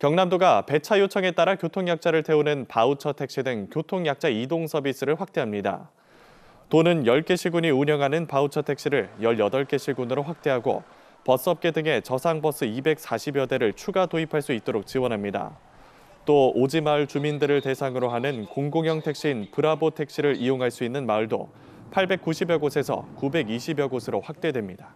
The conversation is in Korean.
경남도가 배차 요청에 따라 교통약자를 태우는 바우처 택시 등 교통약자 이동 서비스를 확대합니다. 도는 10개 시군이 운영하는 바우처 택시를 18개 시군으로 확대하고 버스업계 등의 저상버스 240여 대를 추가 도입할 수 있도록 지원합니다. 또 오지마을 주민들을 대상으로 하는 공공형 택시인 브라보 택시를 이용할 수 있는 마을도 890여 곳에서 920여 곳으로 확대됩니다.